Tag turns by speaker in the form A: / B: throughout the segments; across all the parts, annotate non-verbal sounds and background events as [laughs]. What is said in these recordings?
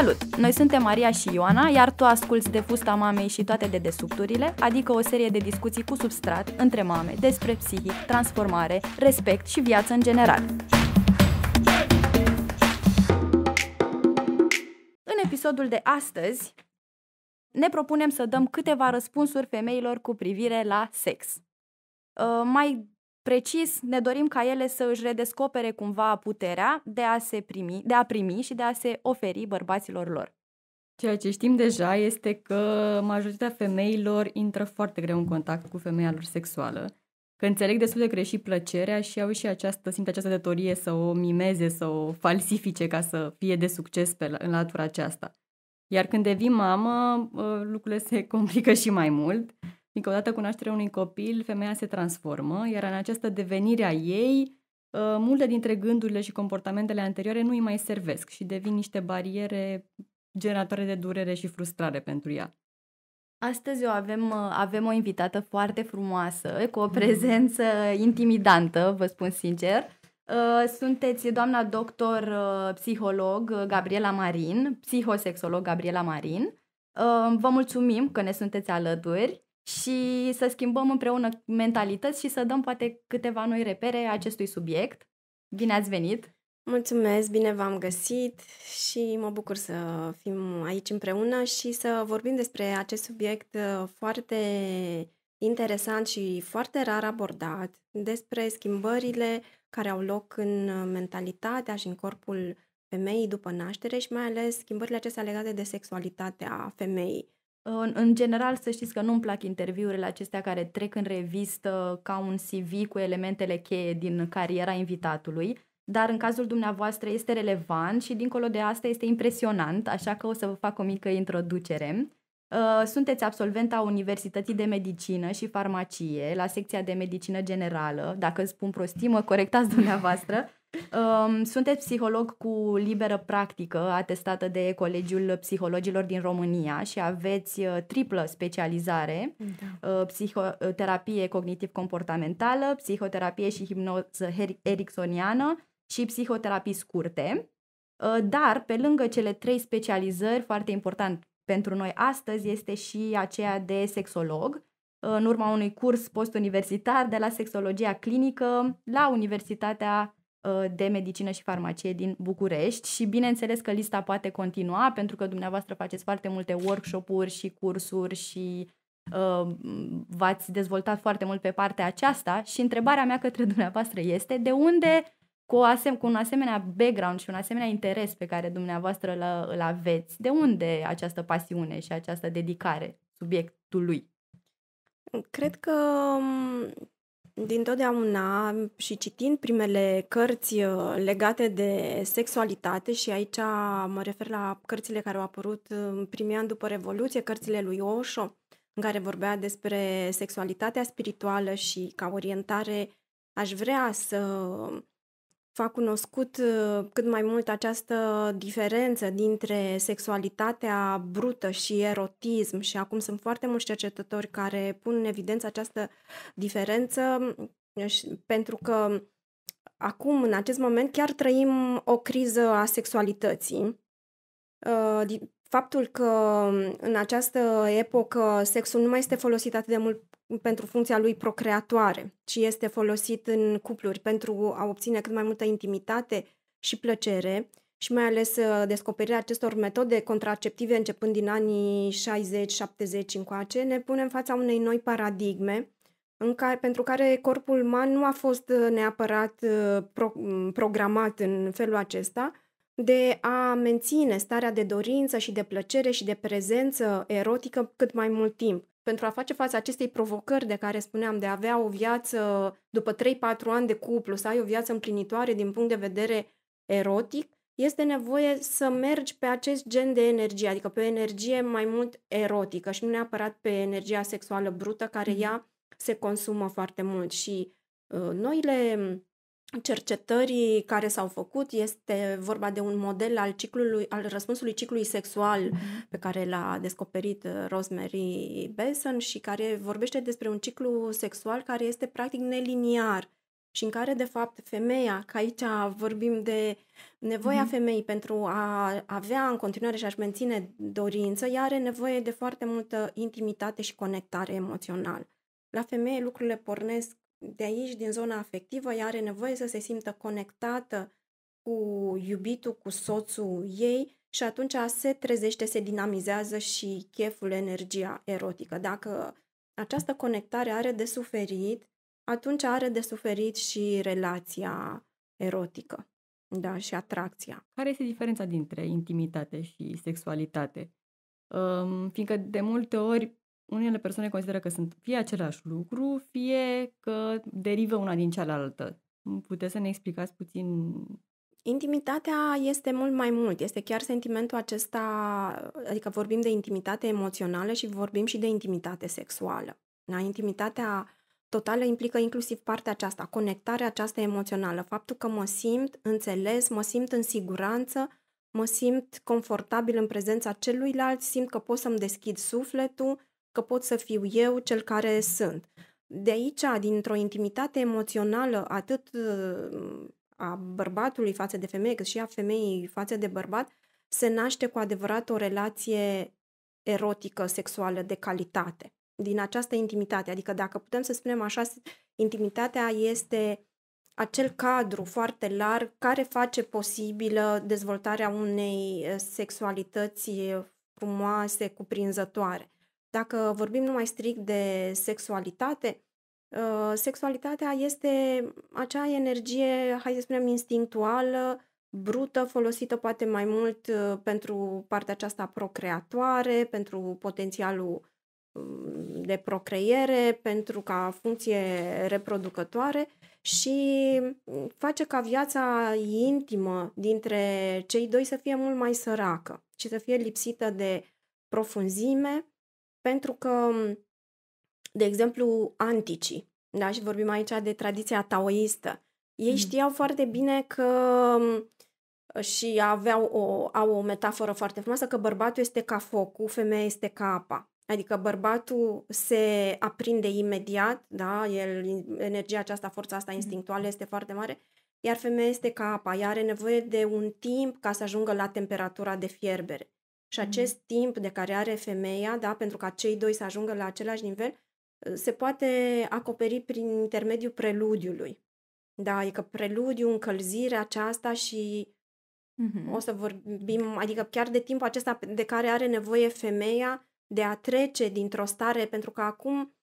A: Salut! Noi suntem Maria și Ioana, iar tu asculti de fusta mamei și toate de desubturile, adică o serie de discuții cu substrat între mame despre psihic, transformare, respect și viață în general. În episodul de astăzi ne propunem să dăm câteva răspunsuri femeilor cu privire la sex. Uh, mai Precis, ne dorim ca ele să își redescopere cumva puterea de a, se primi, de a primi și de a se oferi bărbaților lor.
B: Ceea ce știm deja este că majoritatea femeilor intră foarte greu în contact cu femeia lor sexuală, că înțeleg destul de greșit plăcerea și au și această, simt această datorie să o mimeze, să o falsifice ca să fie de succes pe, în latura aceasta. Iar când devii mamă, ă, lucrurile se [laughs] complică și mai mult Fiindcă odată cu nașterea unui copil, femeia se transformă, iar în această devenire a ei, ă, multe dintre gândurile și comportamentele anterioare nu îi mai servesc și devin niște bariere generatoare de durere și frustrare pentru ea.
A: Astăzi o avem, ă, avem o invitată foarte frumoasă, cu o mm-hmm. prezență intimidantă, vă spun sincer. Ă, sunteți doamna doctor psiholog Gabriela Marin, psihosexolog Gabriela Marin. Vă mulțumim că ne sunteți alături și să schimbăm împreună mentalități
C: și să dăm poate câteva noi repere acestui subiect. Bine ați venit! Mulțumesc, bine v-am găsit și mă bucur să fim aici împreună și să vorbim despre acest subiect uh, foarte interesant și foarte rar abordat, despre schimbările care au loc în uh, mentalitatea și în corpul femeii după naștere și mai ales schimbările acestea legate de sexualitatea femeii. În, în general, să știți că nu-mi plac interviurile acestea care trec în revistă
A: ca un CV cu elementele cheie din cariera invitatului, dar în cazul dumneavoastră este relevant și dincolo de asta este impresionant, așa că o să vă fac o mică introducere. Uh, sunteți absolventa Universității de Medicină și Farmacie la secția de Medicină Generală. Dacă spun prostimă, corectați dumneavoastră. Um, sunteți psiholog cu liberă practică, atestată de Colegiul Psihologilor din România și aveți uh, triplă specializare, da. Uh, psihoterapie uh, cognitiv-comportamentală, psihoterapie și hipnoză ericksoniană și psihoterapii scurte. Dar, pe lângă cele trei specializări, foarte important pentru noi astăzi este și aceea de sexolog, în urma unui curs postuniversitar de la sexologia clinică la Universitatea Uh, de medicină și farmacie din București și bineînțeles că lista poate continua pentru că dumneavoastră faceți foarte multe workshop-uri și cursuri și uh, v-ați dezvoltat foarte mult pe partea aceasta și întrebarea mea către dumneavoastră este de unde cu, o asem- cu un asemenea background și un asemenea interes pe care dumneavoastră l- îl aveți, de unde această pasiune și
C: această dedicare
A: subiectului?
C: Cred că um, Dintotdeauna și citind primele cărți uh, legate de sexualitate și aici mă refer la cărțile care au apărut uh, în primii ani după Revoluție, cărțile lui Osho, în care vorbea despre sexualitatea spirituală și ca orientare aș vrea să fac cunoscut uh, cât mai mult această diferență dintre sexualitatea brută și erotism și acum sunt foarte mulți cercetători care pun în evidență această diferență mm, pentru că acum, în acest moment, chiar trăim o criză a sexualității. Uh, faptul că mm, în această epocă sexul nu mai este folosit atât de mult pentru funcția lui procreatoare, ci este folosit în cupluri pentru a obține cât mai multă intimitate și plăcere și mai ales uh, descoperirea acestor metode contraceptive începând din anii 60-70 încoace, ne pune în fața unei noi paradigme în care, pentru care corpul uman nu a fost uh, neapărat uh, pro, mm, programat în felul acesta, de a menține starea de dorință și de plăcere și de prezență erotică cât mai mult timp pentru a face față acestei provocări de care spuneam, de a avea o viață după 3-4 ani de cuplu, să ai o viață împlinitoare din punct de vedere erotic, este nevoie să mergi pe acest gen de energie, adică pe o energie mai mult erotică și nu neapărat pe energia sexuală brută, care mhm. ea se consumă foarte mult. Și uh, noile cercetării care s-au făcut este vorba de un model al ciclului al răspunsului ciclului sexual mhm. pe care l-a descoperit uh, Rosemary Benson și care vorbește despre un ciclu sexual care este practic neliniar și în care de fapt femeia, că aici vorbim de nevoia mm-hmm. femeii pentru a avea în continuare și a-și menține dorință, ea are nevoie de foarte multă intimitate și conectare emoțională. La femeie lucrurile pornesc de aici, din zona afectivă, ea are nevoie să se simtă conectată cu iubitul, cu soțul ei și atunci se trezește, se dinamizează și cheful, energia erotică. Dacă această conectare are de suferit, atunci are de suferit și relația erotică da, și atracția.
B: Care este diferența dintre intimitate și sexualitate? Um, fiindcă de multe ori unele persoane consideră că sunt fie același lucru, fie că derivă una din cealaltă. Puteți să ne explicați puțin?
C: Intimitatea este mult mai mult, este chiar sentimentul acesta, adică vorbim de intimitate emoțională și vorbim și de intimitate sexuală. Da? Intimitatea totală implică inclusiv partea aceasta, conectarea aceasta emoțională, faptul că mă simt înțeles, mă simt în siguranță, mă simt confortabil în prezența celuilalt, simt că pot să-mi deschid sufletul, că pot să fiu eu cel care sunt. De aici, dintr-o intimitate emoțională atât uh, a bărbatului față de femeie, cât și a femeii față de bărbat, se naște cu adevărat o relație erotică, sexuală, de calitate. Din această intimitate, adică dacă putem să spunem așa, intimitatea este acel cadru foarte larg care face posibilă dezvoltarea unei sexualități frumoase, cuprinzătoare. Dacă vorbim numai strict de sexualitate, uh, sexualitatea este acea energie, hai să spunem, instinctuală, brută, folosită poate mai mult uh, pentru partea aceasta procreatoare, pentru potențialul mm, de procreiere, pentru ca funcție reproducătoare și mm, face ca viața intimă dintre cei doi să fie mult mai săracă și să fie lipsită de profunzime, pentru că, de exemplu, anticii, da, și vorbim aici de tradiția taoistă, ei mm. știau foarte bine că și aveau o, au o metaforă foarte frumoasă că bărbatul este ca focul, femeia este ca apa. Adică bărbatul se aprinde imediat, da, el energia aceasta, forța asta mm. instinctuală este foarte mare, iar femeia este ca apa, ea are nevoie de un timp ca să ajungă la temperatura de fierbere și acest timp de care are femeia, da, pentru ca cei doi să ajungă la același nivel, uh, se poate acoperi prin intermediul preludiului. Da, adică preludiu, încălzirea aceasta și mm-hmm. o să vorbim, adică chiar de timpul acesta de care are nevoie femeia de a trece dintr-o stare, pentru că acum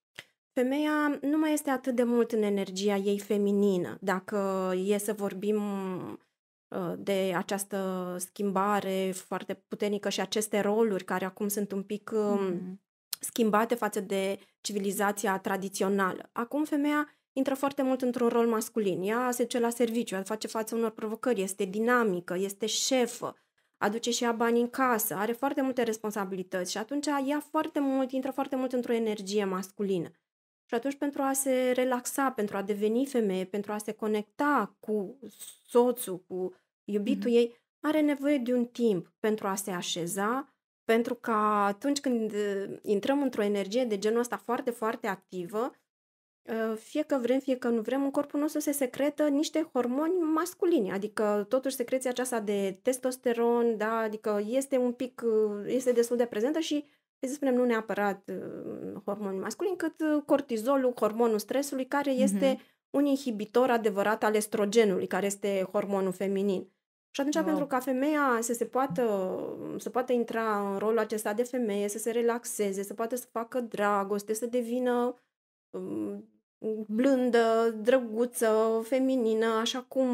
C: femeia nu mai este atât de mult în energia ei feminină, dacă e să vorbim Uh, de această schimbare foarte puternică și aceste roluri care acum sunt un pic um, mm-hmm. schimbate față de civilizația tradițională. Acum femeia intră foarte mult într-un rol masculin. Ea se duce la serviciu, ea face față unor provocări, este dinamică, este șefă, aduce și ea bani în casă, are foarte multe responsabilități și atunci ea foarte mult, intră foarte mult într-o energie masculină. Și atunci pentru a se relaxa, pentru a deveni femeie, pentru a se conecta cu soțul, cu Iubitul mm-hmm. ei are nevoie de un timp pentru a se așeza, pentru că atunci când uh, intrăm într-o energie de genul ăsta foarte, foarte activă, uh, fie că vrem, fie că nu vrem, în corpul nostru se secretă niște hormoni masculini, adică totuși secreția aceasta de testosteron, da, adică este un pic, uh, este destul de prezentă și, să spunem, nu neapărat hormoni masculini, cât cortizolul, hormonul stresului, care este mm-hmm. un inhibitor adevărat al estrogenului, care este hormonul feminin. Și atunci, wow. pentru ca femeia să se poată, să poată intra în rolul acesta de femeie, să se relaxeze, să poată să facă dragoste, să devină um, blândă, drăguță, feminină, așa cum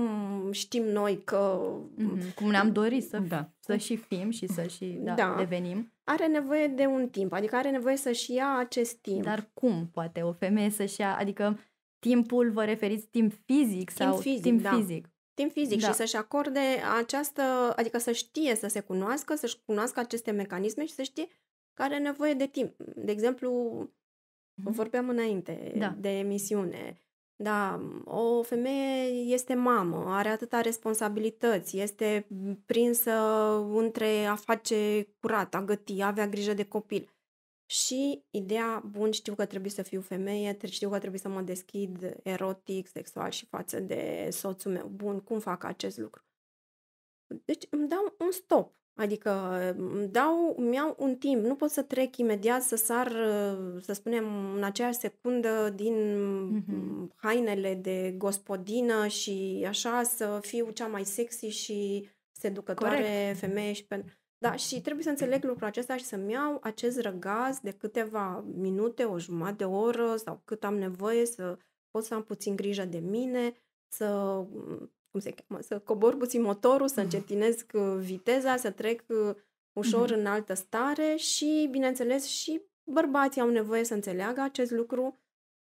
C: știm noi că... Mm-hmm.
A: Cum ne-am dorit să, da. să și fim și să și da, da. devenim.
C: Are nevoie de un timp, adică are nevoie să-și ia acest timp. Dar cum poate o femeie să-și ia, adică
A: timpul, vă referiți timp fizic timp sau fizic, timp da. fizic?
C: timp fizic da. și să-și acorde această, adică să știe să se cunoască, să-și cunoască aceste mecanisme și să știe că are nevoie de timp. De exemplu, mm-hmm. vorbeam înainte da. de emisiune. Da, o femeie este mamă, are atâta responsabilități, este prinsă între a face curat, a găti, a avea grijă de copil și ideea, bun, știu că trebuie să fiu femeie, știu că trebuie să mă deschid erotic, sexual și față de soțul meu. Bun, cum fac acest lucru? Deci îmi dau un stop, adică îmi dau, îmi iau un timp, nu pot să trec imediat să sar, să spunem, în aceeași secundă din mm-hmm. hainele de gospodină și așa să fiu cea mai sexy și seducătoare Corect. femeie și pentru... Da, și trebuie să înțeleg lucrul acesta și să-mi iau acest răgaz de câteva minute, o jumătate de oră sau cât am nevoie să pot să am puțin grijă de mine, să, cum se cheamă, să cobor puțin motorul, să mhm. încetinesc uh, viteza, să trec uh, ușor mhm. în altă stare și, bineînțeles, și bărbații au nevoie să înțeleagă acest lucru,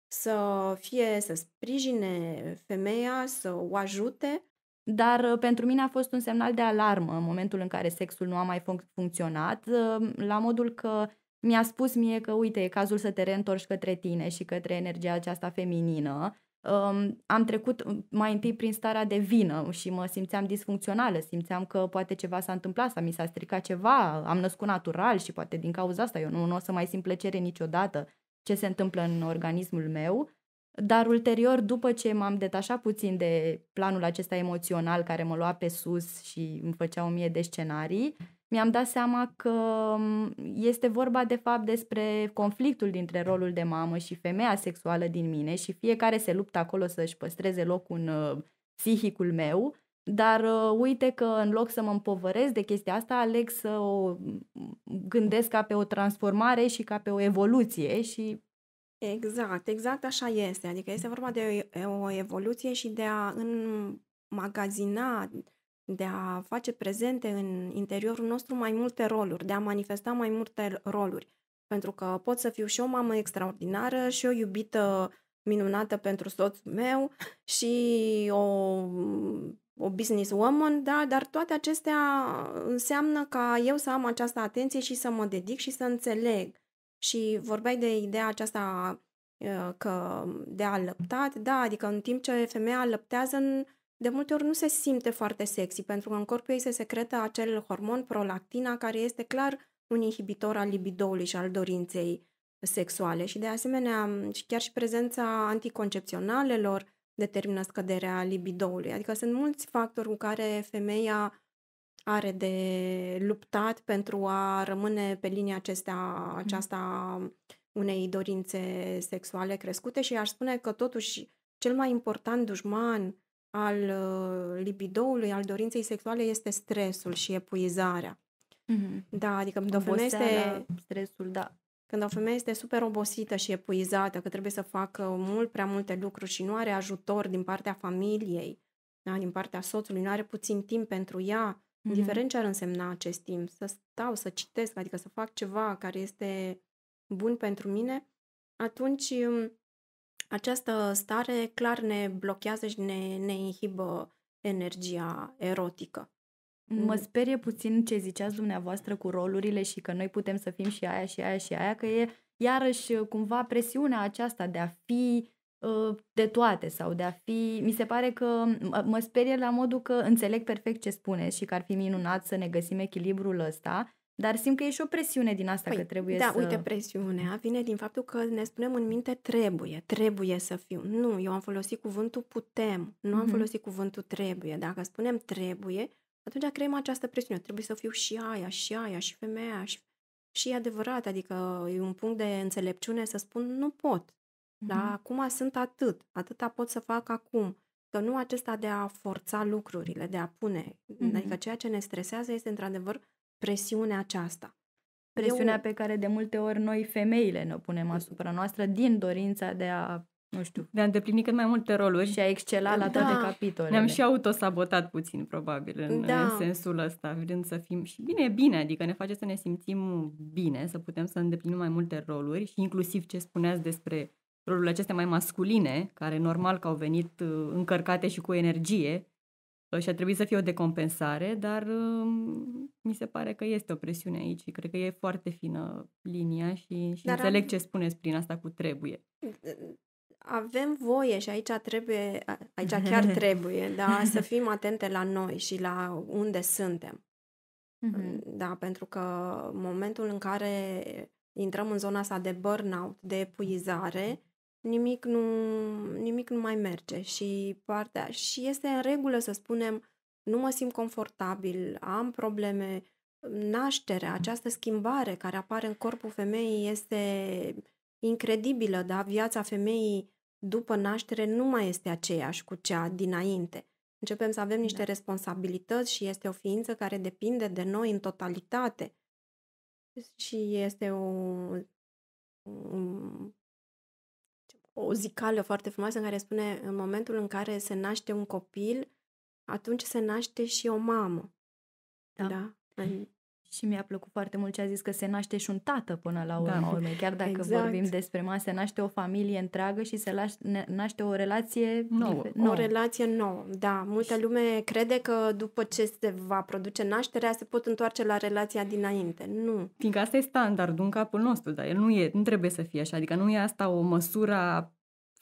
C: să fie, să sprijine femeia, să o ajute dar uh, pentru mine a fost un semnal
A: de alarmă în momentul în care sexul nu a mai func- funcționat, uh, la modul că mi-a spus mie că, uite, e cazul să te reîntorci către tine și către energia aceasta feminină. Um, am trecut uh, mai întâi prin starea de vină și mă simțeam disfuncțională, simțeam că poate ceva s-a întâmplat, s-a mi s-a stricat ceva, am născut natural și poate din cauza asta eu nu, nu o să mai simt plăcere niciodată ce se întâmplă în organismul meu. Dar ulterior, după ce m-am detașat puțin de planul acesta emoțional care mă lua pe sus și îmi făcea o mie de scenarii, mi-am dat seama că este vorba de fapt despre conflictul dintre rolul de mamă și femeia sexuală din mine și fiecare se luptă acolo să-și păstreze locul în uh, psihicul meu, dar uh, uite că în loc să mă împovăresc de chestia asta, aleg să o gândesc ca pe o transformare și ca pe o evoluție și
C: Exact, exact așa este. Adică este vorba de o evoluție și de a înmagazina, de a face prezente în interiorul nostru mai multe roluri, de a manifesta mai multe roluri. Pentru că pot să fiu și o mamă extraordinară și o iubită minunată pentru soțul meu și o, o businesswoman, da, dar toate acestea înseamnă ca eu să am această atenție și să mă dedic și să înțeleg și vorbeai de ideea aceasta uh, că de a lăptat, da, adică în timp ce femeia lăptează, de multe ori nu se simte foarte sexy, pentru că în corpul ei se secretă acel hormon prolactina, care este clar un inhibitor al libidoului și al dorinței sexuale. Și de asemenea, chiar și prezența anticoncepționalelor determină scăderea libidoului. Adică sunt mulți factori cu care femeia are de luptat pentru a rămâne pe linia acestea, aceasta unei dorințe sexuale crescute și aș spune că totuși cel mai important dușman al uh, libidoului, al dorinței sexuale este stresul și epuizarea. Mm-hmm. Da, adică când o femeie este... stresul, da. Când o femeie este super obosită și epuizată, că trebuie să facă mult prea multe lucruri și nu are ajutor din partea familiei, da, din partea soțului, nu are puțin timp pentru ea, indiferent ce ar însemna acest timp, să stau, să citesc, adică să fac ceva care este bun pentru mine, atunci um, această stare clar ne blochează și ne, ne inhibă energia erotică.
A: Mă sperie puțin ce ziceați dumneavoastră cu rolurile și că noi putem să fim și aia și aia și aia, că e iarăși uh, cumva presiunea aceasta de a fi Uh, de toate sau de a fi... Mi se pare că mă sperie la modul că înțeleg perfect ce spune și că ar fi minunat să ne găsim echilibrul ăsta, dar simt că e și o presiune din asta păi, că trebuie da, să... Da, uite,
C: presiunea vine din faptul că ne spunem în minte trebuie, trebuie să fiu. Nu, eu am folosit cuvântul putem, nu mm-hmm. am mhm. folosit cuvântul trebuie. Dacă spunem trebuie, atunci creăm această presiune. Trebuie să fiu și aia, și aia, și femeia, și... Și e adevărat, adică e un punct de înțelepciune să spun nu pot, Mm-hmm. acum sunt atât, atâta pot să fac acum. Că nu acesta de a forța lucrurile, de a pune. Adică mm-hmm. Adică ceea ce ne stresează este într-adevăr presiunea aceasta. Presiunea Eu... pe care de multe
A: ori noi femeile ne punem asupra noastră din dorința de a nu știu, de a îndeplini cât mai multe roluri și a excela la da. toate capitolele. Ne-am și
B: autosabotat puțin, probabil, în, da. în sensul ăsta, vrând să fim și bine, bine, adică ne face să ne simțim bine, să putem să îndeplinim mai multe roluri și inclusiv ce spuneați despre rolurile acestea mai masculine, care normal că au venit uh, încărcate și cu energie uh, și a trebuit să fie o decompensare, dar uh, mi se pare că este o presiune aici și cred că e foarte fină linia și, și înțeleg am... ce spuneți prin asta cu trebuie.
C: Avem voie și aici trebuie, aici chiar [laughs] trebuie, da, să [laughs] fim atente la noi și la unde suntem. Mm-hmm. Da, pentru că momentul în care intrăm în zona asta de burnout, de epuizare, nimic nu, nimic nu mai merge și partea și este în regulă să spunem nu mă simt confortabil, am probleme, nașterea, această schimbare care apare în corpul femeii este incredibilă, da? Viața femeii după naștere nu mai este aceeași cu cea dinainte. Începem să avem niște da. responsabilități și este o ființă care depinde de noi în totalitate. Și este o o zicală foarte frumoasă în care spune în momentul în care se naște un copil, atunci se naște și o mamă.
A: Da. da? Și mi-a plăcut foarte mult ce a zis că se naște și un tată până la urmă, da. chiar dacă exact. vorbim despre mama, se naște o familie întreagă și se naște o relație
C: nouă. nouă. O relație nouă, da. Multă lume crede că după ce se va produce nașterea se pot întoarce la relația dinainte. Nu.
B: Fiindcă asta e standardul în capul nostru, dar el nu e, nu trebuie să fie așa, adică nu e asta o măsură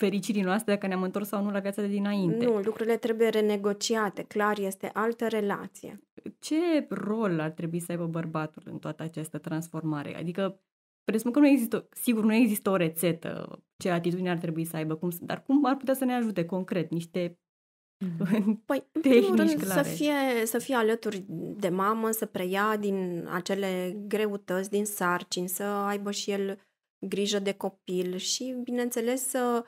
B: fericirii noastre dacă ne-am întors sau nu la viața de dinainte. Nu,
C: lucrurile trebuie renegociate, clar este altă relație.
B: Ce rol ar trebui să aibă bărbatul în toată această transformare? Adică presupun că nu există, sigur nu există o rețetă, ce atitudine ar trebui să aibă, cum, dar cum ar putea să ne ajute concret niște
C: mhm. [laughs] Păi, în primul rând, clare. să fie, să fie alături de mamă, să preia din acele greutăți, din sarcini, să aibă și el grijă de copil și, bineînțeles, să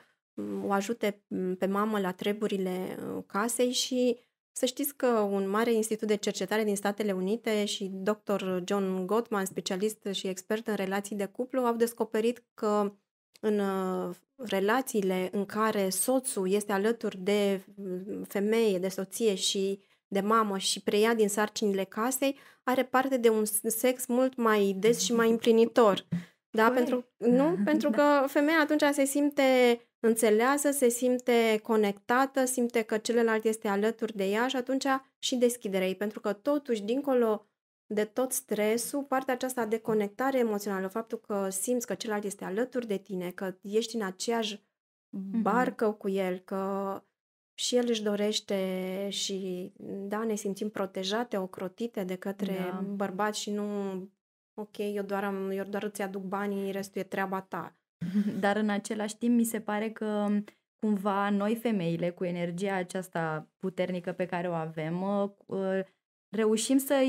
C: o ajute mm, pe mamă la treburile uh, casei și să știți că un mare institut de cercetare din Statele Unite și dr. John Gottman, specialist și expert în relații de cuplu, au descoperit că în uh, relațiile în care soțul este alături de mm, femeie, de soție și de mamă și preia din sarcinile casei, are parte de un sex mult mai des și mai [laughs] împlinitor. Da, păi, pentru, nu? Da, pentru da. că femeia atunci se simte înțeleasă, se simte conectată, simte că celălalt este alături de ea și atunci și deschiderea ei, pentru că totuși, dincolo de tot stresul, partea aceasta de conectare emoțională, faptul că simți că celălalt este alături de tine, că ești în aceeași mm-hmm. barcă cu el, că și el își dorește și, da, ne simțim protejate, ocrotite de către da. bărbați și nu, ok, eu doar, am, eu doar îți aduc banii, restul e treaba ta. [laughs] Dar în același timp mi se pare că cumva noi
A: femeile cu energia aceasta puternică pe care o avem uh, uh, reușim să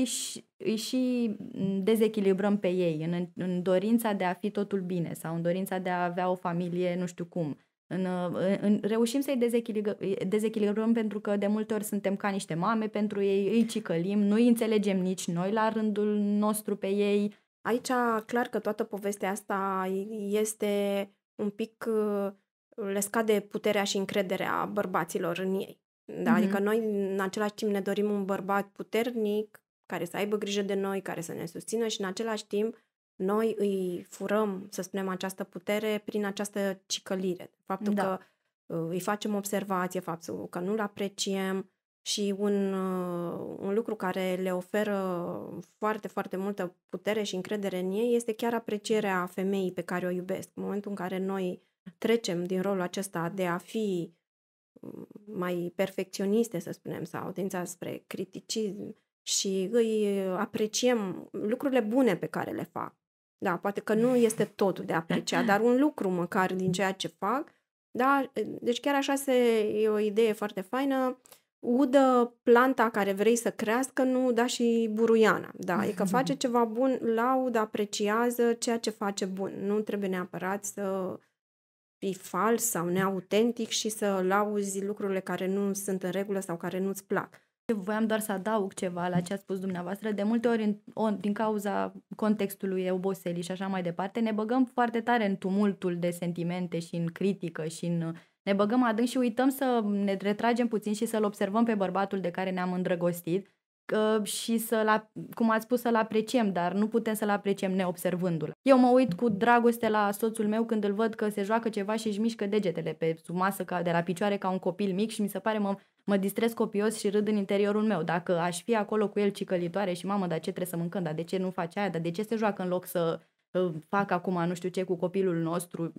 A: îi și dezechilibrăm pe ei în, în dorința de a fi totul bine sau în dorința de a avea o familie nu știu cum. În, uh, în, în, reușim să-i dezechilibrăm, dezechilibrăm pentru că de multe ori suntem ca niște mame pentru ei, îi cicălim, nu i
C: înțelegem nici noi la rândul nostru pe ei, Aici, clar că toată povestea asta este un pic, uh, le scade puterea și încrederea bărbaților în ei. Da? Adică mm-hmm. Adică noi, în același timp, ne dorim un bărbat puternic, care să aibă grijă de noi, care să ne susțină și, în același timp, noi îi furăm, să spunem, această putere prin această cicălire. Faptul da. că uh, îi facem observație, faptul că nu-l apreciem, și un, uh, un lucru care le oferă foarte, foarte multă putere și încredere în ei este chiar aprecierea femeii pe care o iubesc. În momentul în care noi trecem din rolul acesta de a fi mm, mai perfecționiste, să spunem, sau tendința spre criticism și îi apreciem lucrurile bune pe care le fac. Da, poate că nu este totul de apreciat, dar un lucru măcar din ceea ce fac. Da, deci chiar așa se, e o idee foarte faină udă planta care vrei să crească, nu da și buruiana. Da, e că face mm-hmm. ceva bun, laud, apreciază ceea ce face bun. Nu trebuie neapărat să fii fals sau neautentic și să lauzi lucrurile care nu sunt în regulă sau care nu-ți plac.
A: Voiam doar să adaug ceva la ce a spus dumneavoastră. De multe ori, din cauza contextului oboselii și așa mai departe, ne băgăm foarte tare în tumultul de sentimente și în critică și în ne băgăm adânc și uităm să ne retragem puțin și să-l observăm pe bărbatul de care ne-am îndrăgostit și să-l, cum ați spus, să-l apreciem, dar nu putem să-l apreciem neobservându-l. Eu mă uit cu dragoste la soțul meu când îl văd că se joacă ceva și își mișcă degetele pe sub masă ca, de la picioare ca un copil mic și mi se pare mă, mă distrez copios și râd în interiorul meu. Dacă aș fi acolo cu el cicălitoare și mamă, dar ce trebuie să mâncăm, dar de ce nu face aia, dar de ce se joacă în loc să uh, fac acum nu știu ce cu copilul nostru,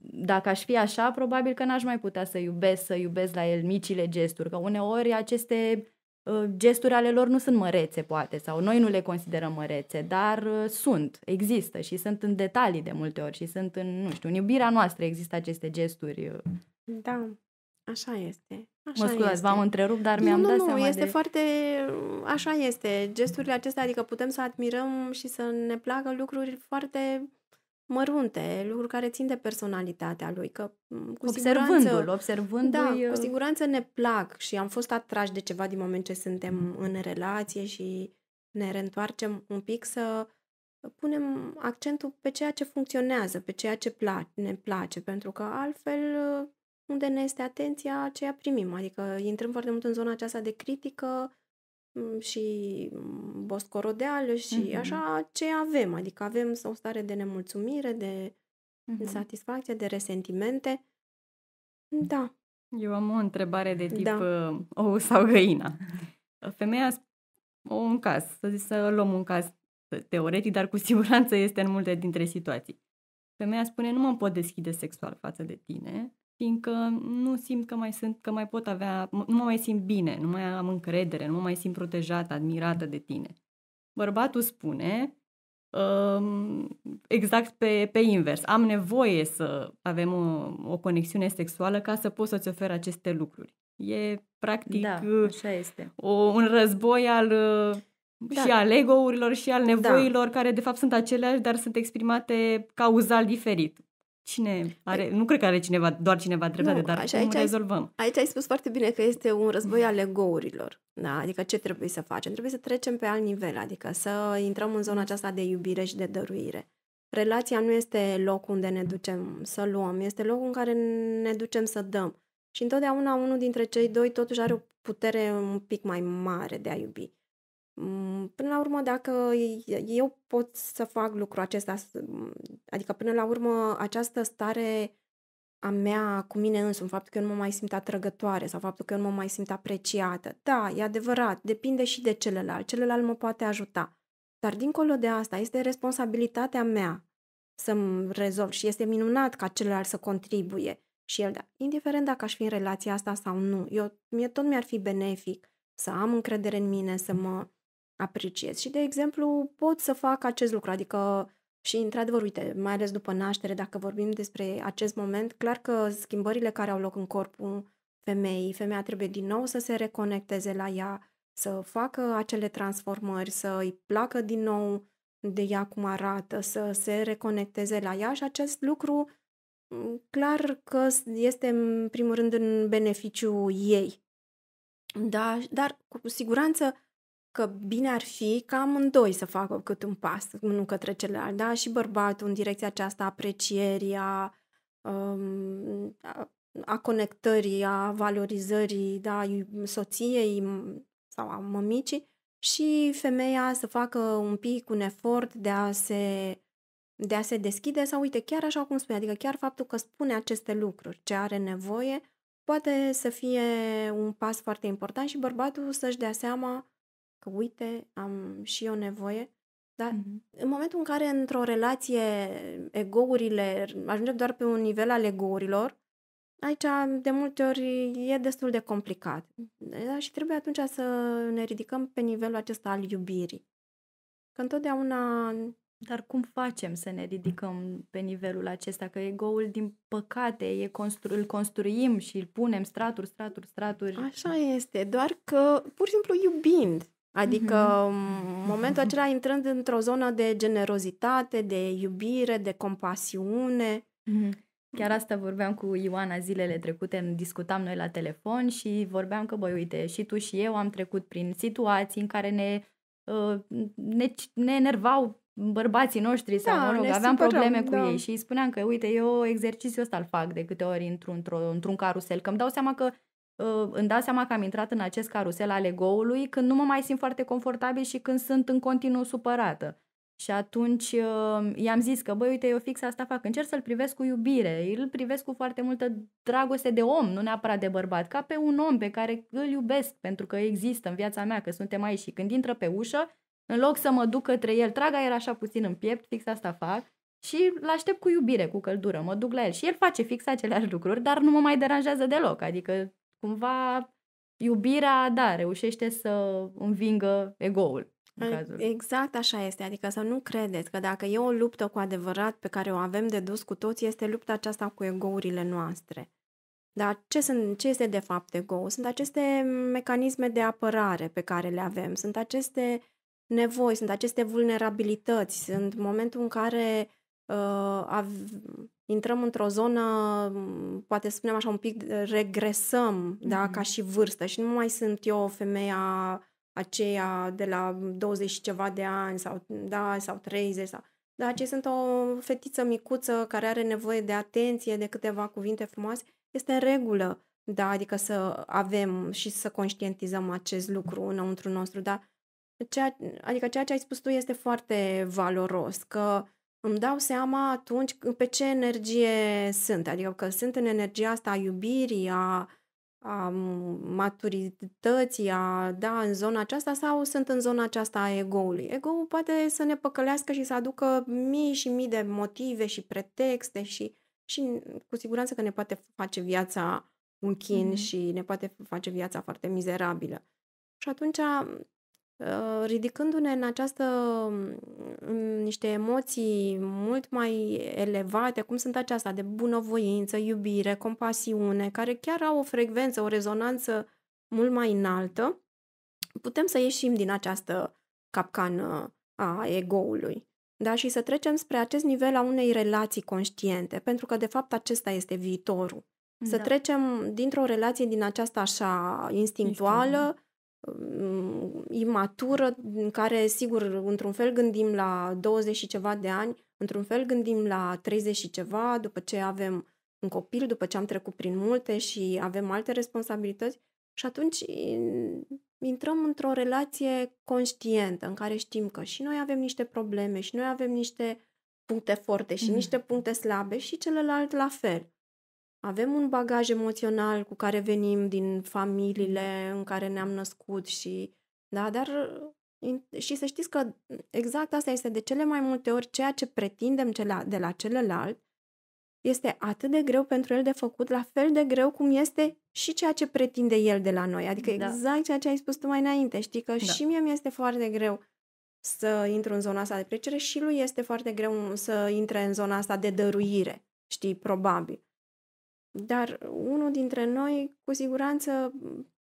A: dacă aș fi așa, probabil că n-aș mai putea să iubesc, să iubesc la el micile gesturi, că uneori aceste uh, gesturi ale lor nu sunt mărețe, poate, sau noi nu le considerăm mărețe, dar uh, sunt, există și sunt în detalii de multe ori și sunt în, nu știu, în iubirea noastră există aceste gesturi. Uh.
C: Da, așa este. Așa mă scuzați, v-am întrerupt,
A: dar mi-am nu, dat nu, seama este de...
C: foarte... Așa este. Gesturile acestea, adică putem să admirăm și să ne placă lucruri foarte mărunte, lucruri care țin de personalitatea lui, că cu observându-l, observându-l, da, cu siguranță ne plac și am fost atrași de ceva din moment ce suntem în relație și ne reîntoarcem un pic să punem accentul pe ceea ce funcționează, pe ceea ce pla- ne place, pentru că altfel unde ne este atenția, aceea primim. Adică intrăm foarte mult în zona aceasta de critică, Mm, și mm, boscorodeală și mm-hmm. așa ce avem. Adică avem o stare de nemulțumire, de mm-hmm. satisfacție, de resentimente. Da. Eu am o
B: întrebare de tip da. Uh, ou sau găina.
C: Femeia, o, un
B: caz, să, zic, să luăm un caz teoretic, dar cu siguranță este în multe dintre situații. Femeia spune, nu mă pot deschide sexual față de tine, fiindcă nu simt că mai sunt, că mai pot avea, nu mă mai simt bine, nu mai am încredere, nu mă mai simt protejată, admirată de tine. Bărbatul spune um, exact pe, pe invers. Am nevoie să avem o, o conexiune sexuală ca să poți să-ți ofer aceste lucruri. E practic da, uh, așa este. O, un război al uh, da. și al ego-urilor și al da. nevoilor, da. care de fapt sunt aceleași, dar sunt exprimate cauzal diferit. Cine are, păi- nu cred că are cineva, doar cineva dreptate, nu, dar așa, cum rezolvăm?
C: Ai, aici ai spus foarte bine că este un război al egourilor. Da? Adică ce trebuie să facem? Trebuie să trecem pe alt nivel, adică să intrăm în zona aceasta de iubire și de dăruire. Relația nu este locul unde ne ducem să luăm, este locul în care ne ducem să dăm. Și întotdeauna unul dintre cei doi totuși are o putere un pic mai mare de a iubi. Mm, până la urmă, dacă eu pot să fac lucrul acesta, adică până la urmă această stare a mea cu mine însumi, faptul că eu nu mă mai simt atrăgătoare sau faptul că eu nu mă mai simt apreciată. Da, e adevărat, depinde și de celălalt, celălalt mă poate ajuta. Dar dincolo de asta, este responsabilitatea mea să-mi rezolv și este minunat ca celălalt să contribuie și el, da, indiferent dacă aș fi în relația asta sau nu, eu, mie tot mi-ar fi benefic să am încredere în mine, să mă apreciez. Și, de exemplu, pot să fac acest lucru, adică și, într-adevăr, uite, mai ales după naștere, dacă vorbim despre acest moment, clar că schimbările care au loc în corpul femeii, femeia trebuie din nou să se reconecteze la ea, să facă acele transformări, să îi placă din nou de ea cum arată, să se reconecteze la ea și acest lucru mm, clar că este în primul rând în beneficiu ei. Da, dar cu siguranță că bine ar fi ca amândoi să facă cât un pas, unul către celălalt, da? Și bărbatul în direcția aceasta aprecierii, a, um, a, a conectării, a valorizării, da, soției sau a mămicii și femeia să facă un pic un efort de a se de a se deschide sau uite, chiar așa cum spune, adică chiar faptul că spune aceste lucruri, ce are nevoie, poate să fie un pas foarte important și bărbatul să-și dea seama că uite, am și eu nevoie. Dar mm-hmm. în momentul în care într-o relație egourile, ajungem doar pe un nivel al egourilor, aici de multe ori e destul de complicat. Da? Și trebuie atunci să ne ridicăm pe nivelul acesta al iubirii. Că întotdeauna... Dar cum facem să ne ridicăm pe
A: nivelul acesta? Că egoul, din păcate, e constru- îl construim și îl punem straturi,
C: straturi, straturi. Așa este, doar că pur și simplu iubind. Adică, în mhm. momentul acela, intrând într-o zonă de generozitate, de iubire, de compasiune. Mhm. Chiar asta vorbeam cu Ioana zilele trecute, discutam noi la
A: telefon și vorbeam că, băi, uite, și tu și eu am trecut prin situații în care ne, uh, ne, ne enervau bărbații noștri sau, da, mă rog, aveam supărăm, probleme cu da. ei și îi spuneam că, uite, eu exercițiul ăsta îl fac de câte ori într-un, într-un, într-un carusel, că îmi dau seama că Uh, îmi dau seama că am intrat în acest carusel al ego-ului când nu mă mai simt foarte confortabil și când sunt în continuu supărată. Și atunci uh, i-am zis că, băi, uite, eu fix asta fac, încerc să-l privesc cu iubire, îl privesc cu foarte multă dragoste de om, nu neapărat de bărbat, ca pe un om pe care îl iubesc pentru că există în viața mea, că suntem aici și când intră pe ușă, în loc să mă duc către el, trag aer așa puțin în piept, fix asta fac, și îl aștept cu iubire, cu căldură, mă duc la el și el face fix aceleași lucruri, dar nu mă mai deranjează deloc, adică
C: cumva iubirea, da, reușește să învingă ego-ul Exact așa este, adică să nu credeți că dacă e o luptă cu adevărat pe care o avem de dus cu toți, este lupta aceasta cu egourile noastre. Dar ce, sunt, ce este de fapt ego? Sunt aceste mecanisme de apărare pe care le avem, sunt aceste nevoi, sunt aceste vulnerabilități, sunt momentul în care uh, intrăm într-o zonă, poate să spunem așa un pic, regresăm, mm-hmm. da, ca mm-hmm. și vârstă și nu mai sunt eu femeia aceea de la 20 și ceva de ani sau, da, sau 30 sau... Da, ce sunt o fetiță micuță care are nevoie de atenție, de câteva cuvinte frumoase. Este în regulă, da, adică să avem și să conștientizăm acest lucru înăuntru nostru, Da. ceea, adică ceea ce ai spus tu este foarte valoros, că uh, îmi dau seama atunci pe ce energie sunt, adică că sunt în energia asta a iubirii, a, a maturității, a, da, în zona aceasta sau sunt în zona aceasta a egoului. Egoul poate să ne păcălească și să aducă mii și mii de motive și pretexte și, și cu siguranță că ne poate face viața un chin mm-hmm. și ne poate face viața foarte mizerabilă. Și atunci Uh, ridicându-ne în această în mm, mm, niște emoții mult mai elevate, cum sunt aceasta de bunăvoință, iubire, compasiune, care chiar au o frecvență, o rezonanță mult mai înaltă, putem să ieșim din această capcană a egoului. Da, și să trecem spre acest nivel a unei relații conștiente, pentru că de fapt acesta este viitorul. Să da. trecem dintr-o relație din aceasta așa instinctuală, Mm, imatură în care, sigur, într-un fel gândim la 20 și ceva de ani, într-un fel gândim la 30 și ceva, după ce avem un copil, după ce am trecut prin multe și avem alte responsabilități și atunci intrăm într-o relație conștientă în care știm că și noi avem niște probleme și noi avem niște puncte forte și mm. niște puncte slabe și celălalt la fel. Avem un bagaj emoțional cu care venim din familiile în care ne-am născut și, da, dar și să știți că exact asta este de cele mai multe ori ceea ce pretindem de la celălalt este atât de greu pentru el de făcut, la fel de greu cum este și ceea ce pretinde el de la noi. Adică da. exact ceea ce ai spus tu mai înainte. Știi că da. și mie mi-este foarte greu să intru în zona asta de plăcere și lui este foarte greu să intre în zona asta de dăruire. Știi, probabil. Dar unul dintre noi, cu siguranță,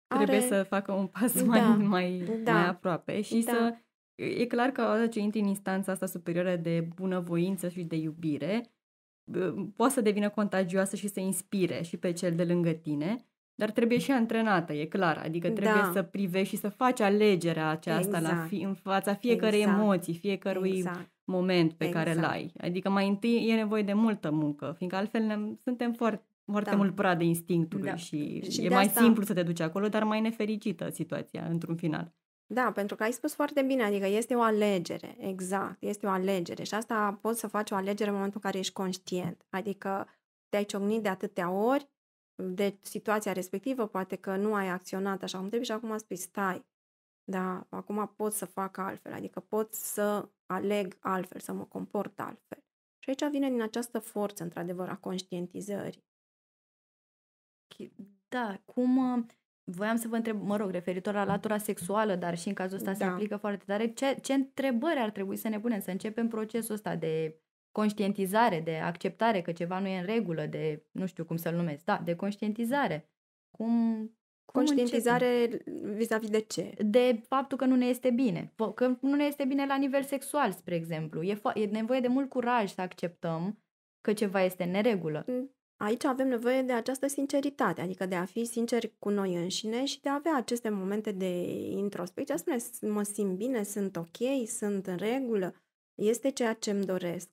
C: are... Trebuie să facă un pas [laughs] da, mai, da, mai, da, mai aproape și da. să...
B: E clar că odată ce intri în instanța asta superioară de bunăvoință și de iubire, poate să devină contagioasă și să inspire și pe cel de lângă tine, dar trebuie și antrenată, e clar. Adică trebuie da. să privești și să faci alegerea aceasta exact. la fi, în exact. fața fiecărei exact. emoții, fiecărui exact. moment pe exact. care îl exact. ai Adică mai întâi e nevoie de multă muncă, fiindcă altfel ne, suntem foarte foarte da. mult prad de da. și, și e mai asta... simplu să te duci acolo, dar mai nefericită situația într-un final.
C: Da, pentru că ai spus foarte bine, adică este o alegere, exact, este o alegere și asta poți să faci o alegere în momentul în care ești conștient, adică te-ai ciocnit de atâtea ori de situația respectivă, poate că nu ai acționat așa cum trebuie și acum spui stai, da, acum pot să fac altfel, adică pot să aleg altfel, să mă comport altfel. Și aici vine din această forță, într-adevăr, a conștientizării.
A: Da, cum uh, voiam să vă întreb, mă rog, referitor la latura sexuală, dar și în cazul ăsta da. se aplică foarte tare, ce, ce întrebări ar trebui să ne punem, să începem procesul ăsta de conștientizare, de acceptare că ceva nu e în regulă, de, nu știu cum să-l numesc, da, de conștientizare. Cum, cum Conștientizare începem? vis-a-vis de ce? De faptul că nu ne este bine. Că nu ne este bine la nivel sexual, spre exemplu. E, fo- e nevoie de mult curaj să acceptăm
C: că ceva este în neregulă. Mm, Aici avem nevoie de această sinceritate, adică de a fi sinceri cu noi înșine și de a avea aceste momente de introspecție, Asta spune mă simt bine, sunt ok, sunt în regulă, este ceea ce îmi doresc,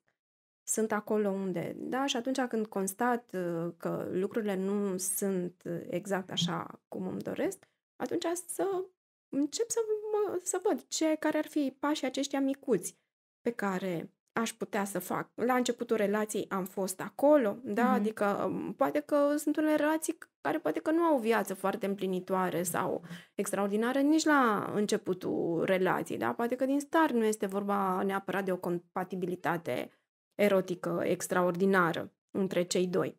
C: sunt acolo unde. Da, și atunci când constat uh, că lucrurile nu sunt uh, exact așa cum îmi doresc, atunci să încep să, mă, să văd ce, care ar fi pașii aceștia micuți pe care aș putea să fac. La începutul relației am fost acolo, da, mm-hmm. adică um, poate că sunt unele relații care poate că nu au o viață foarte împlinitoare sau extraordinară nici la începutul relației, da, poate că din start nu este vorba neapărat de o compatibilitate erotică extraordinară între cei doi.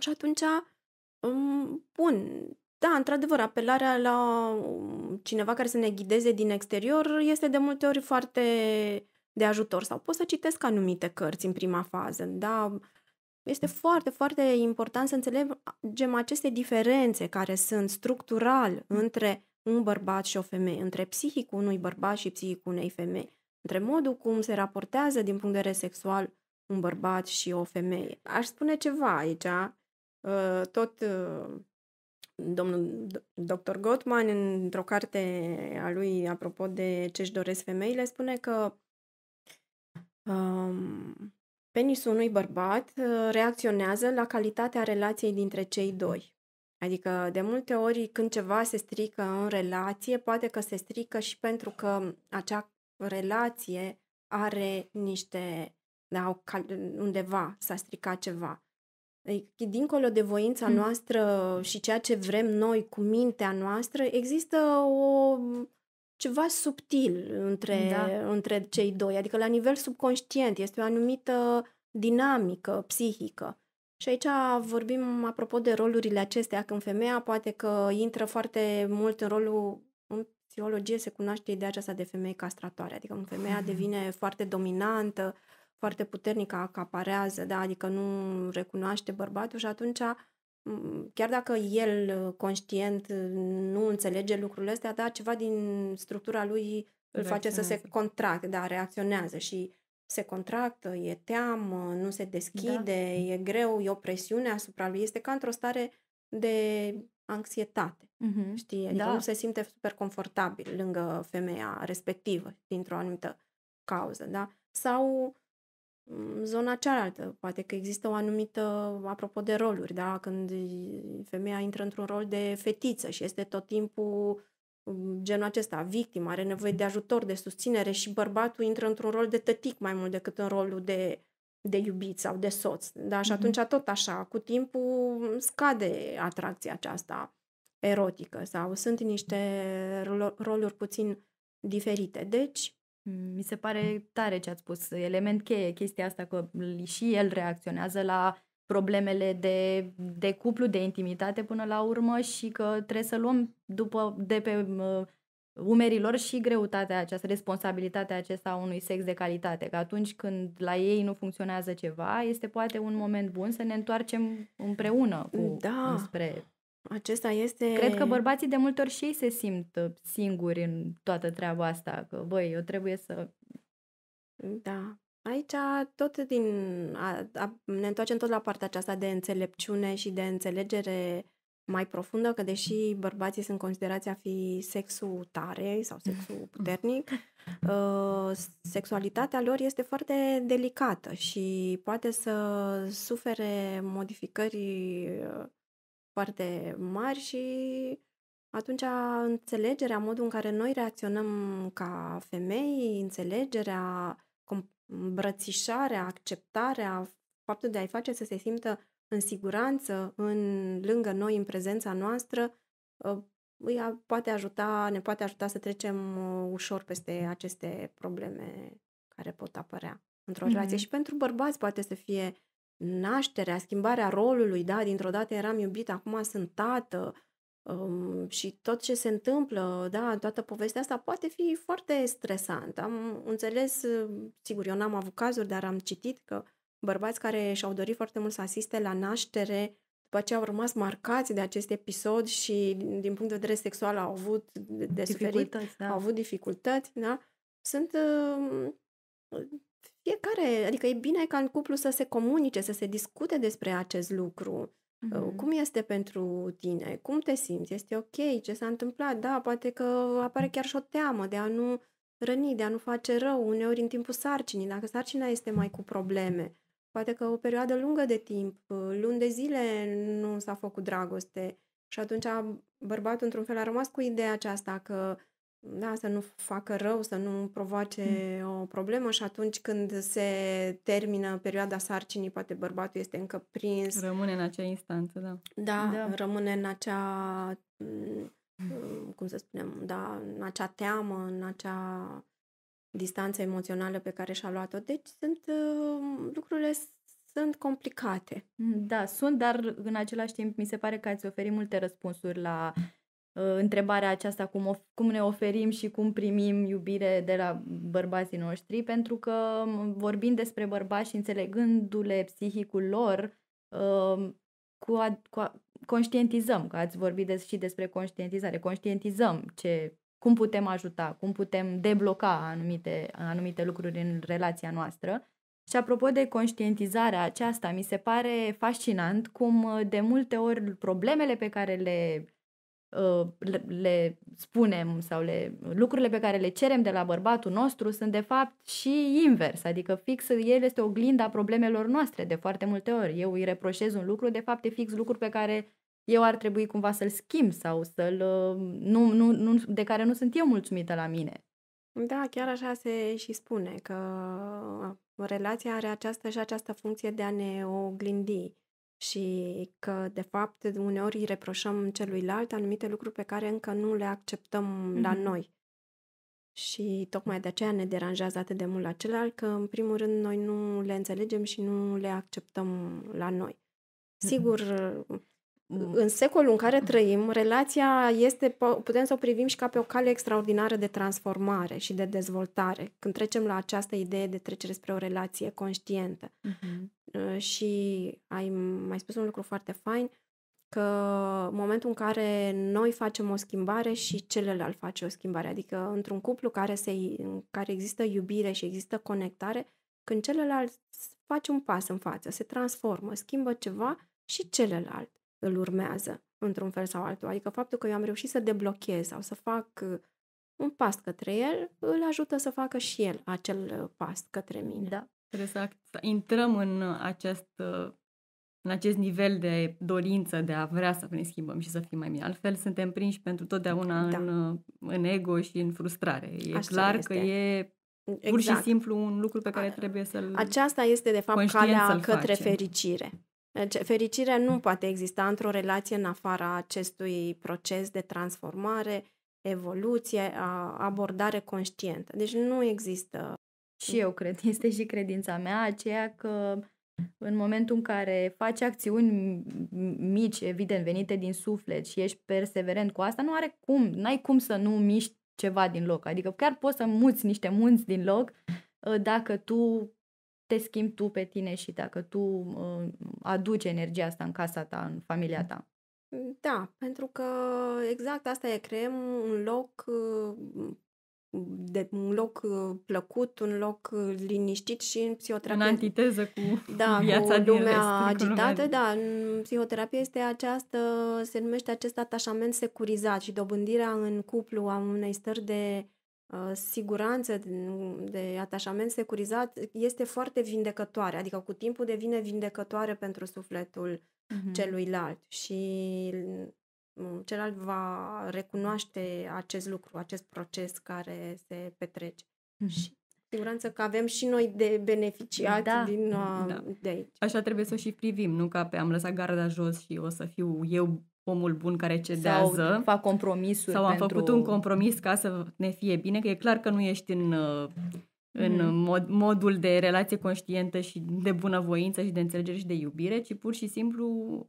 C: Și atunci, um, bun, da, într-adevăr, apelarea la um, cineva care să ne ghideze din exterior este de multe ori foarte de ajutor sau pot să citesc anumite cărți în prima fază, da? Este mm. foarte, foarte important să înțelegem aceste diferențe care sunt structural între un bărbat și o femeie, între psihicul unui bărbat și psihicul unei femei, între modul cum se raportează din punct de vedere sexual un bărbat și o femeie. Aș spune ceva aici, ă, tot ă, domnul dr. Gottman, într-o carte a lui, apropo de ce-și doresc femeile, spune că um, penisul unui bărbat uh, reacționează la calitatea relației dintre cei doi. Adică, de multe ori, când ceva se strică în relație, poate că se strică și pentru că acea relație are niște. Da, undeva s-a stricat ceva. Adică, dincolo de voința mm. noastră și ceea ce vrem noi cu mintea noastră, există o ceva subtil între, da. între cei doi, adică la nivel subconștient, este o anumită dinamică psihică. Și aici vorbim apropo de rolurile acestea, când femeia poate că intră foarte mult în rolul, în psihologie se cunoaște ideea aceasta de femeie castratoare, adică când femeia mm-hmm. devine foarte dominantă, foarte puternică, acaparează, da? adică nu recunoaște bărbatul și atunci Mm, chiar dacă el uh, conștient uh, nu înțelege lucrurile astea, dar ceva din structura lui îl face să se contracte, da, reacționează și se contractă, e teamă, nu se da. deschide, da. e greu, e o presiune asupra lui. Este ca într-o stare de anxietate, mm-hmm. știi? Adică da. nu se simte super confortabil lângă femeia respectivă dintr-o anumită cauză, da? Sau Mm, zona cealaltă. Poate că există o anumită, apropo de roluri, da? când femeia intră într-un rol de fetiță și este tot timpul mm, genul acesta, victimă, are nevoie de ajutor, de susținere și bărbatul intră într-un rol de tătic mai mult decât în rolul de, de iubit sau de soț. Da? Și mm-hmm. atunci tot așa, cu timpul mm, scade atracția aceasta erotică sau sunt niște roluri puțin diferite. Deci, mi se pare tare ce ați spus, element cheie, chestia asta că și el reacționează
A: la problemele de, de cuplu, de intimitate până la urmă și că trebuie să luăm după, de pe uh, umerilor și greutatea aceasta, responsabilitatea acesta a unui sex de calitate, că atunci când la ei nu funcționează ceva, este poate un moment bun să ne întoarcem împreună cu, da. spre acesta este... Cred că bărbații de multe ori și ei se simt uh, singuri în toată treaba asta, că băi, eu
C: trebuie să... Da. Aici tot din... A, a, ne întoarcem tot la partea aceasta de înțelepciune și de înțelegere mai profundă, că deși bărbații sunt considerați a fi sexul tare sau sexul [laughs] puternic, uh, sexualitatea lor este foarte delicată și poate să sufere modificări uh, foarte mari și atunci înțelegerea, modul în care noi reacționăm ca femei, înțelegerea, îmbrățișarea, acceptarea, faptul de a-i face să se simtă în siguranță, în lângă noi, în prezența noastră, ă, îi poate ajuta, ne poate ajuta să trecem ă, ușor peste aceste probleme care pot apărea într-o mm-hmm. relație. Și pentru bărbați poate să fie nașterea, schimbarea rolului, da, dintr-o dată eram iubită, acum sunt tată um, și tot ce se întâmplă, da, toată povestea asta poate fi foarte stresant. Am înțeles, sigur, eu n-am avut cazuri, dar am citit că bărbați care și-au dorit foarte mult să asiste la naștere, după aceea au rămas marcați de acest episod și din punct de vedere sexual au avut de suferit, da. au avut dificultăți, da? Sunt uh, fiecare, adică e bine ca în cuplu să se comunice, să se discute despre acest lucru. Ă, mm-hmm. Cum este pentru tine? Cum te simți? Este ok? Ce s-a întâmplat? Da, poate că apare chiar și o teamă de a nu răni, de a nu face rău, uneori în timpul sarcinii, dacă sarcina este mai cu probleme. Poate că o perioadă lungă de timp, ă, luni de zile nu s-a făcut dragoste și atunci bărbatul într-un fel a rămas cu ideea aceasta că uh, da, să nu facă rău, să nu provoace mm. o problemă și atunci când se termină perioada sarcinii, poate bărbatul este încă prins.
B: Rămâne în acea instanță, da. Da, da.
C: rămâne în acea, mm, cum să spunem, da, în acea teamă, în acea distanță emoțională pe care și-a luat-o. Deci sunt uh, lucrurile sunt complicate. Mm, da, sunt, dar în același timp mi se pare că ați oferit multe răspunsuri la
A: Uh, întrebarea aceasta cum, of- cum ne oferim și cum primim iubire de la bărbații noștri, pentru că um, vorbind despre bărbați și înțelegându-le psihicul lor, um, cu a, cu a, conștientizăm, că ați vorbit de- și despre conștientizare, conștientizăm ce, cum putem ajuta, cum putem debloca anumite, anumite lucruri în relația noastră. Și apropo de conștientizarea aceasta, mi se pare fascinant cum uh, de multe ori problemele pe care le Uh, le, le spunem sau le, lucrurile pe care le cerem de la bărbatul nostru sunt de fapt și invers, adică fix el este oglinda problemelor noastre de foarte multe ori. Eu îi reproșez un lucru, de fapt e fix lucruri pe care eu ar trebui cumva să-l schimb sau să-l, uh, nu, nu, nu, de care nu sunt eu mulțumită la mine.
C: Da, chiar așa se și spune că uh, relația are această și această funcție de a ne oglindi și că, de fapt, uneori îi reproșăm celuilalt anumite lucruri pe care încă nu le acceptăm mm-hmm. la noi. Și tocmai de aceea ne deranjează atât de mult la celălalt că, în primul rând, noi nu le înțelegem și nu le acceptăm la noi. Sigur, mm-hmm. Mm. în secolul în care trăim, relația este, putem să o privim și ca pe o cale extraordinară de transformare și de dezvoltare, când trecem la această idee de trecere spre o relație conștientă. Uh-huh. Și ai mai spus un lucru foarte fain, că momentul în care noi facem o schimbare și celălalt face o schimbare, adică într-un cuplu care, se, în care există iubire și există conectare, când celălalt face un pas în față, se transformă, schimbă ceva și celălalt îl urmează, într-un fel sau altul. Adică faptul că eu am reușit să deblochez sau să fac uh, un pas către el, îl ajută să facă și el acel uh, pas către mine. Da.
B: Trebuie să, să intrăm în uh, acest, în acest nivel de dorință de a vrea să ne schimbăm și să fim mai bine. Altfel suntem prinși pentru totdeauna da. în, în ego și în frustrare. E Așa clar este. că e Exact. Pur și exact. simplu un lucru pe care trebuie să-l Aceasta este, de fapt, calea către face.
C: fericire. Deci, fericirea nu poate exista într-o relație în afara acestui proces de transformare, evoluție, a abordare conștientă. Deci nu există. Și eu cred, [laughs] este și credința mea aceea că în momentul
A: în care faci acțiuni mici, evident, venite din suflet și ești perseverent cu asta, nu are cum, n-ai cum să nu miști ceva din loc. Adică chiar poți să muți niște munți din loc ă, dacă tu te schimbi tu pe tine și dacă tu uh, aduci energia asta în casa ta, în familia ta.
C: Da, pentru că exact asta e, creăm un loc uh, de un loc uh, plăcut, un loc uh, liniștit și în psihoterapie. În antiteză cu [laughs] da, viața cu lumea rest, agitată, lumea. da. În psihoterapie este această, se numește acest atașament securizat și dobândirea în cuplu a unei stări de Ă, siguranță, de atașament securizat, este foarte vindecătoare, adică cu timpul devine vindecătoare pentru sufletul uh-huh. celuilalt și celălalt va recunoaște acest lucru, acest proces care se petrece. Uh-huh. Și siguranță că avem și noi de beneficiat da, din ă, da. de aici.
B: Așa trebuie să o și privim, nu ca pe am lăsat garda jos și o să fiu eu omul bun care cedează. Sau fac compromisuri Sau am pentru... făcut un compromis ca să ne fie bine, că e clar că nu ești în, uh, în mm. mod, modul de relație conștientă și de bunăvoință și de înțelegere și de iubire, ci pur și simplu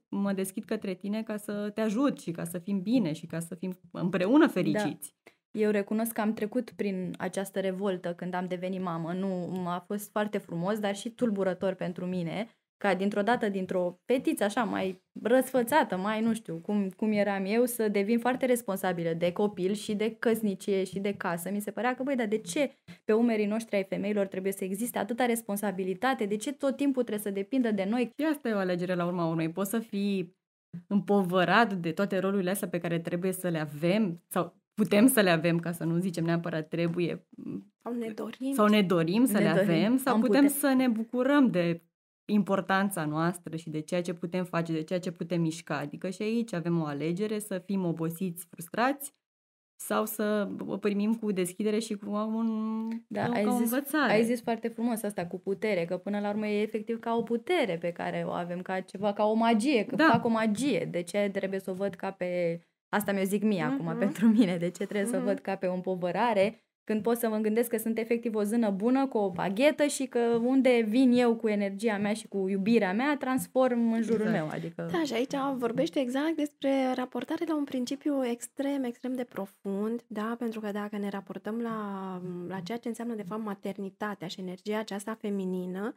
B: mă deschid către tine ca să te ajut și ca să fim bine și ca să fim împreună da. fericiți.
A: Da. Eu recunosc că am trecut prin această revoltă când am devenit mamă. Nu a fost foarte frumos, dar și tulburător pentru mine ca dintr-o dată, dintr-o petiță așa mai răsfățată, mai nu știu cum, cum eram eu, să devin foarte responsabilă de copil și de căsnicie și de casă. Mi se părea că, băi, dar de ce pe umerii noștri ai femeilor trebuie să existe atâta responsabilitate? De ce tot timpul trebuie să depindă de noi? Și
B: asta e o alegere la urma urmei. Poți să fii împovărat de toate rolurile astea pe care trebuie să le avem sau putem să le avem, ca să nu zicem neapărat trebuie.
C: Sau ne dorim. Sau ne dorim să ne le dorim. avem, sau putem, putem
B: să ne bucurăm de importanța noastră și de ceea ce putem face, de ceea ce putem mișca. Adică și aici avem o alegere să fim obosiți, frustrați sau să o primim cu deschidere și cu un da, ai zis, învățare.
A: Ai zis foarte frumos asta cu putere, că până la urmă e efectiv ca o putere pe care o avem, ca ceva, ca o magie, că da. fac o magie. De ce trebuie să o văd ca pe... Asta mi-o zic mie uh-huh. acum mm-hmm. pentru mine. De ce trebuie uh-huh. să o mm-hmm. văd ca pe o împovărare când pot să mă gândesc că sunt efectiv o zână bună cu o baghetă și că unde vin eu cu energia mea și cu iubirea mea,
C: transform
A: în jurul exact. meu. Adică... Da, și
C: aici vorbește exact despre raportare la un principiu extrem, extrem de profund, da? pentru că dacă ne raportăm la, la ceea ce înseamnă de fapt maternitatea și energia aceasta feminină,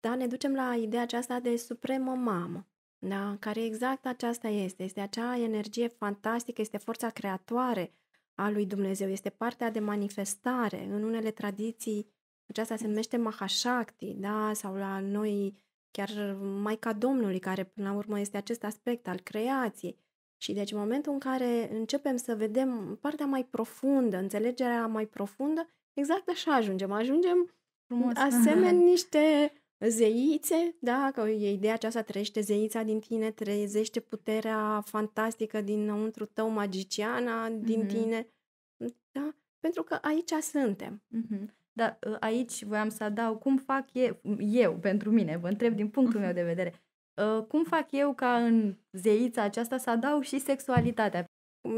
C: da, ne ducem la ideea aceasta de supremă mamă, da, care exact aceasta este. Este acea energie fantastică, este forța creatoare a lui Dumnezeu, este partea de manifestare. În unele tradiții aceasta se numește Mahashakti, da? sau la noi chiar Maica Domnului, care până la urmă este acest aspect al creației. Și deci în momentul în care începem să vedem partea mai profundă, înțelegerea mai profundă, exact așa ajungem. Ajungem Frumos. asemenea [laughs] niște zeițe, da, că ideea aceasta, trăiește zeița din tine, trezește puterea fantastică dinăuntru tău, magiciana din mm-hmm. tine, da, pentru că aici suntem. Mm-hmm.
A: Dar ă, aici voiam să adaug cum fac eu, eu pentru mine, vă întreb din punctul meu [laughs] de vedere,
C: ă, cum fac eu ca în zeița aceasta să adaug și sexualitatea?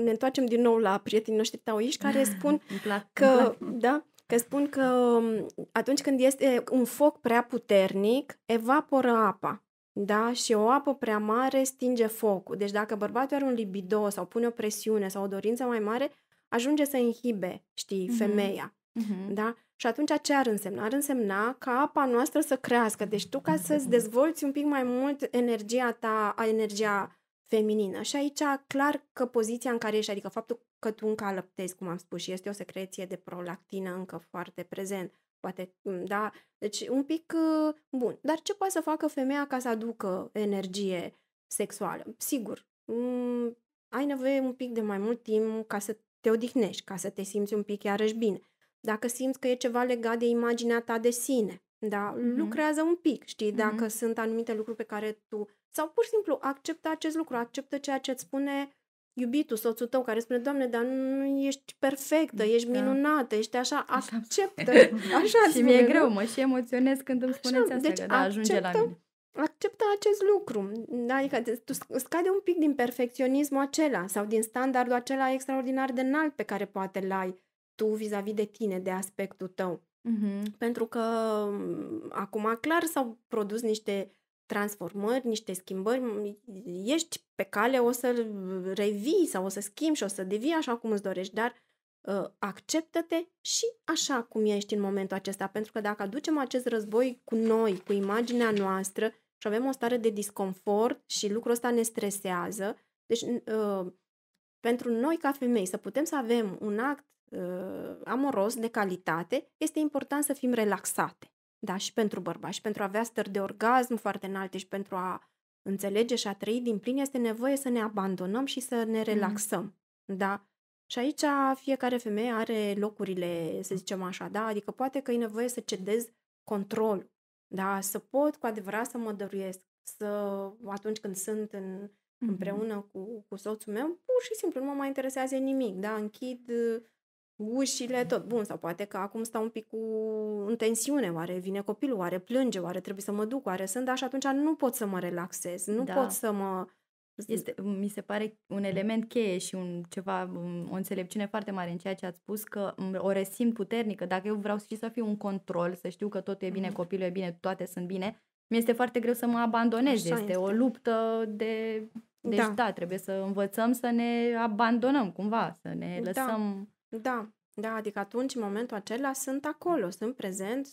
C: Ne întoarcem din nou la prietenii noștri taoiști care [laughs] spun plac, că, da, că spun că um, atunci când este un foc prea puternic, evaporă apa. Da? Și o apă prea mare stinge focul. Deci dacă bărbatul are un libido sau pune o presiune sau o dorință mai mare, ajunge să inhibe, știi, mm-hmm. femeia. Mm-hmm. Da? Și atunci ce ar însemna? Ar însemna ca apa noastră să crească. Deci tu ca să-ți dezvolți un pic mai mult energia ta, energia feminină. Și aici clar că poziția în care ești, adică faptul că tu încă cum am spus, și este o secreție de prolactină încă foarte prezent. Poate, mm, da? Deci, un pic uh, bun. Dar ce poate să facă femeia ca să aducă energie sexuală? Sigur, m- mm, ai nevoie un pic de mai mult timp ca să te odihnești, ca să te simți un pic iarăși bine. Dacă simți că e ceva legat de imaginea ta de sine, da, mm-hmm. lucrează un pic, știi, mm-hmm. dacă sunt anumite lucruri pe care tu sau pur și simplu acceptă acest lucru, acceptă ceea ce îți spune iubitul, soțul tău care spune, Doamne, dar nu ești perfectă, ești da. minunată, ești așa, da. acceptă. [laughs] Așa și mi-e greu, mă și emoționez când îmi spuneți așa, asta, deci că da, ajunge acceptă, la mine. Acceptă acest lucru, adică tu scade un pic din perfecționismul acela sau din standardul acela extraordinar de înalt pe care poate l-ai tu vis-a-vis de tine, de aspectul tău. Mm-hmm. Pentru că mm, acum clar s-au produs niște transformări, niște schimbări, ești pe cale, o să revii sau o să schimbi și o să devii așa cum îți dorești, dar uh, acceptă-te și așa cum ești în momentul acesta, pentru că dacă aducem acest război cu noi, cu imaginea noastră și avem o stare de disconfort și lucrul ăsta ne stresează, deci uh, pentru noi ca femei să putem să avem un act uh, amoros de calitate, este important să fim relaxate da, și pentru bărbați, și pentru a avea stări de orgasm foarte înalte și pentru a înțelege și a trăi din plin, este nevoie să ne abandonăm și să ne mm-hmm. relaxăm, mm. da? Și aici fiecare femeie are locurile, să zicem așa, da? Adică poate că e nevoie să cedez control. da? Să pot cu adevărat să mă dăruiesc, să atunci când sunt în, mm-hmm. împreună cu, cu soțul meu, pur și simplu nu mă mai interesează nimic, da? Închid ușile, tot. Bun, sau poate că acum stau un pic cu în tensiune, oare vine copilul, oare plânge, oare trebuie să mă duc, oare sunt, dar și atunci nu pot să mă relaxez, nu da. pot să mă... Este, mi se pare un element cheie și un
A: ceva, o înțelepciune foarte mare în ceea ce ați spus, că mm, o resimt puternică. Dacă eu vreau să fiu un control, să știu că totul e bine, mhm. copilul e bine, toate sunt bine, mi-este foarte greu să mă abandonez. Așa este, este o luptă de... Deci da. da, trebuie să învățăm să ne abandonăm cumva, să ne da. lăsăm...
C: Da da, da, adică atunci, în momentul acela, sunt acolo, sunt prezent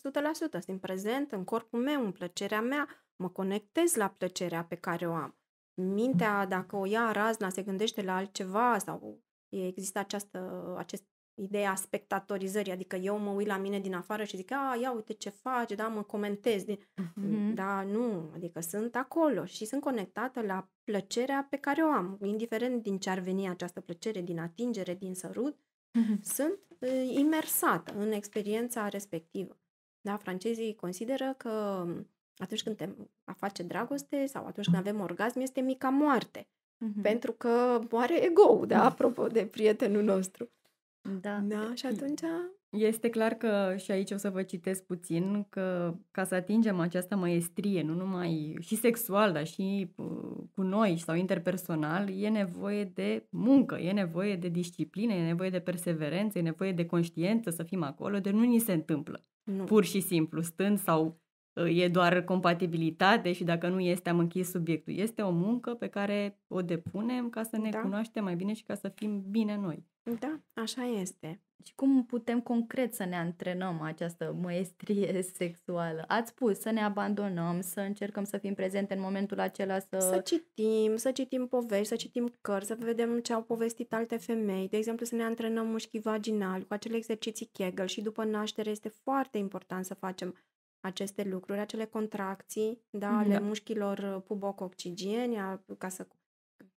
C: 100%, sunt prezent în corpul meu, în plăcerea mea, mă conectez la plăcerea pe care o am. Mintea, dacă o ia razna, se gândește la altceva sau există această, acest ideea spectatorizării, adică eu mă uit la mine din afară și zic, a, ia uite ce faci, da, mă comentez. Mm-hmm. Da, nu, adică sunt acolo și sunt conectată la plăcerea pe care o am, indiferent din ce ar veni această plăcere, din atingere, din sărut, uh-huh. sunt uh, imersată în experiența respectivă. Da? Francezii consideră că um, atunci când te a face dragoste sau atunci când avem orgasm este mica moarte. Uh-huh. Pentru că moare ego da? Apropo de prietenul nostru. Da. da. Și atunci
B: este clar că și aici o să vă citesc puțin că ca să atingem această maestrie, nu numai și sexual, dar și uh, cu noi sau interpersonal, e nevoie de muncă, e nevoie de disciplină, e nevoie de perseverență, e nevoie de conștiență să fim acolo, de nu ni se întâmplă. Nu. Pur și simplu, stând sau uh, e doar compatibilitate și dacă nu este, am închis subiectul. Este o muncă pe care o depunem ca să ne da. cunoaștem mai bine și ca să fim
A: bine noi. Da, așa este. Și cum putem concret să ne antrenăm această măestrie [laughs] sexuală? Ați spus să ne abandonăm, să încercăm să fim prezente în momentul acela, să... Să
C: citim, să citim povești, să citim cărți, să vedem ce au povestit alte femei. De exemplu, să ne antrenăm mușchii vaginali cu acele exerciții Kegel și după naștere este foarte important să facem aceste lucruri, acele contracții da, ale da. mușchilor pubococcigieni, ca să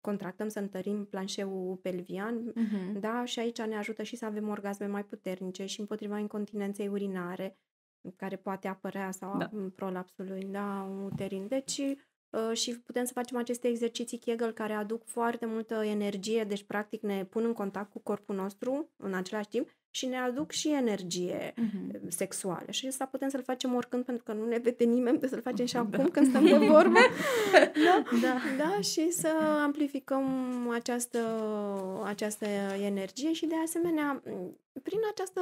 C: contractăm, să întărim planșeul pelvian, uh-huh. da, și aici ne ajută și să avem orgasme mai puternice și împotriva incontinenței urinare, care poate apărea sau da. prolapsului da, uterin. Deci Uh, și putem să facem aceste exerciții Kegel care aduc foarte multă energie, deci practic ne pun în contact cu corpul nostru în același timp și ne aduc și energie uh-huh. sexuală. Și asta putem să-l facem oricând, pentru că nu ne vede nimeni, să-l facem și da. acum când stăm de vorbă. [laughs] da? Da. da, și să amplificăm această, această energie și de asemenea prin această,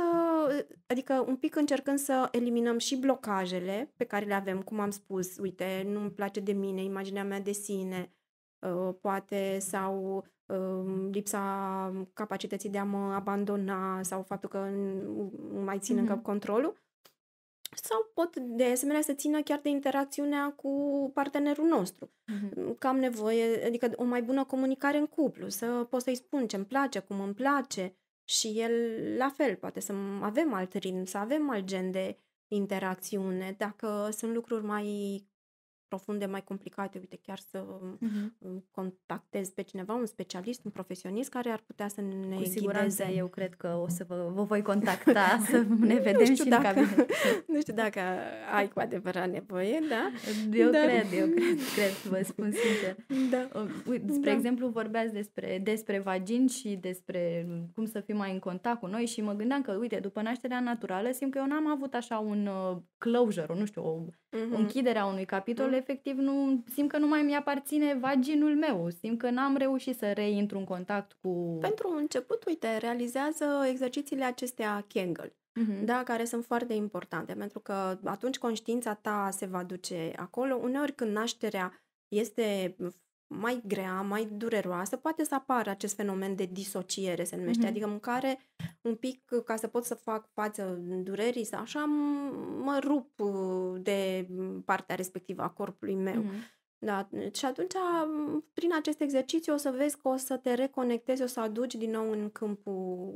C: adică un pic încercând să eliminăm și blocajele pe care le avem, cum am spus, uite, nu-mi place de mine, imaginea mea de sine, uh, poate, sau um, lipsa capacității de a mă abandona sau faptul că mai țin mm-hmm. încă controlul sau pot de asemenea să țină chiar de interacțiunea cu partenerul nostru. Mm-hmm. Mm, că am nevoie, adică o mai bună comunicare în cuplu, să pot să-i spun ce îmi place, cum îmi place, și el la fel, poate să avem alt ritm, să avem alt gen de interacțiune, dacă sunt lucruri mai profunde, mai complicate, uite, chiar să uh-huh. contactez pe cineva, un specialist, un profesionist care ar putea să ne Cu siguranță ghideze. eu cred că o să vă, vă voi [laughs] contacta, să ne vedem nu știu și dacă, în cabinet. [laughs] Nu știu dacă ai cu adevărat nevoie, da? Eu da. cred, eu cred, [laughs] cred, vă spun sincer.
A: Da. Uite, spre da. exemplu, vorbeați despre, despre vagin și despre cum să fim mai în contact cu noi și mă gândeam că, uite, după nașterea naturală simt că eu n-am avut așa un uh, closure, nu știu, o
C: uh-huh. închidere
A: a unui capitol, uh-huh efectiv nu simt că nu
C: mai mi-aparține vaginul meu, simt că n-am reușit să reintru în contact cu... Pentru început, uite, realizează exercițiile acestea Kegel, uh-huh. da, care sunt foarte importante, pentru că atunci conștiința ta se va duce acolo. Uneori când nașterea este mai grea, mai dureroasă, poate să apară acest fenomen de disociere, se numește, mm-hmm. adică în care un pic, ca să pot să fac față durerii, să așa mă rup uh, de partea respectivă a corpului meu. Mm-hmm. Da, și atunci, prin acest exercițiu, o să vezi că o să te reconectezi, o să aduci din nou în câmpul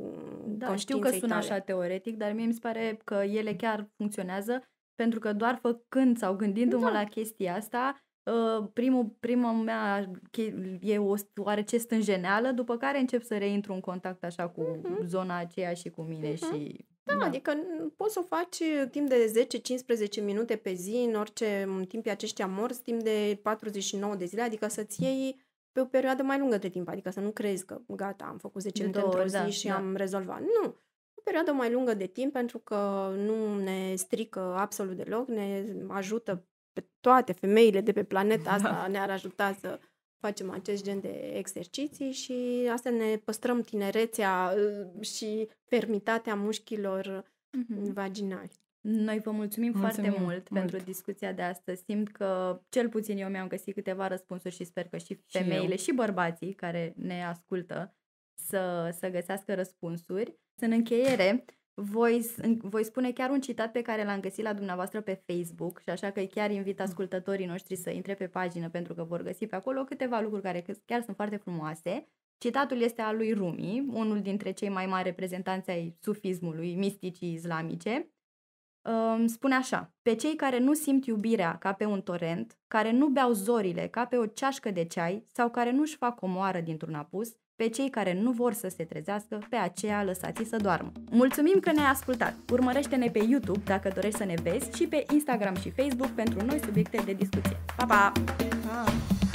C: Da, știu că sună tale. așa
A: teoretic, dar mie mi se pare că ele chiar funcționează, pentru că doar făcând sau gândindu-mă da. la chestia asta, Ă, primul, prima mea e o oarece stânjeneală, după care încep să reintru în
C: contact așa cu uh-huh. zona aceea și cu mine uh-huh. și... Da, da, adică poți să o faci timp de 10-15 minute pe zi, în orice în timp aceștia morți, timp de 49 de zile, adică să-ți iei pe o perioadă mai lungă de timp, adică să nu crezi că gata, am făcut 10 minute într-o da, zi și da. am rezolvat. Nu! O perioadă mai lungă de timp pentru că nu ne strică absolut deloc, ne ajută pe toate femeile de pe planeta [laughs] da. asta ne-ar ajuta să facem acest gen de exerciții și asta ne păstrăm tinerețea uh, și fermitatea mușchilor mm-hmm. vaginali.
A: Noi vă mulțumim, mulțumim foarte mult, mult pentru discuția de astăzi. Simt că cel puțin eu mi-am găsit câteva răspunsuri și sper că și femeile și, eu. și bărbații care ne ascultă să, să găsească răspunsuri. În încheiere, voi, voi spune chiar un citat pe care l-am găsit la dumneavoastră pe Facebook și așa că chiar invit mm. ascultătorii noștri să intre pe pagină pentru că vor găsi pe acolo câteva lucruri care chiar sunt foarte frumoase. Citatul este al lui Rumi, unul dintre cei mai mari reprezentanți ai sufismului, misticii islamice. Spune așa, pe cei care nu simt iubirea ca pe un torent, care nu beau zorile ca pe o ceașcă de ceai sau care nu-și fac o moară dintr-un apus, pe cei care nu vor să se trezească, pe aceea lăsați să doarmă. Mulțumim că ne-ai ascultat! Urmărește-ne pe YouTube dacă dorești să ne vezi și pe Instagram și Facebook pentru noi subiecte de discuție. Pa, pa! pa. Ah.